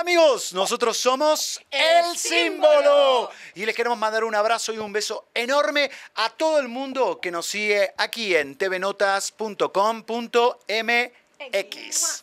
amigos, nosotros somos El Símbolo y les queremos mandar un abrazo y un beso enorme a todo el mundo que nos sigue aquí en tvnotas.com.mx.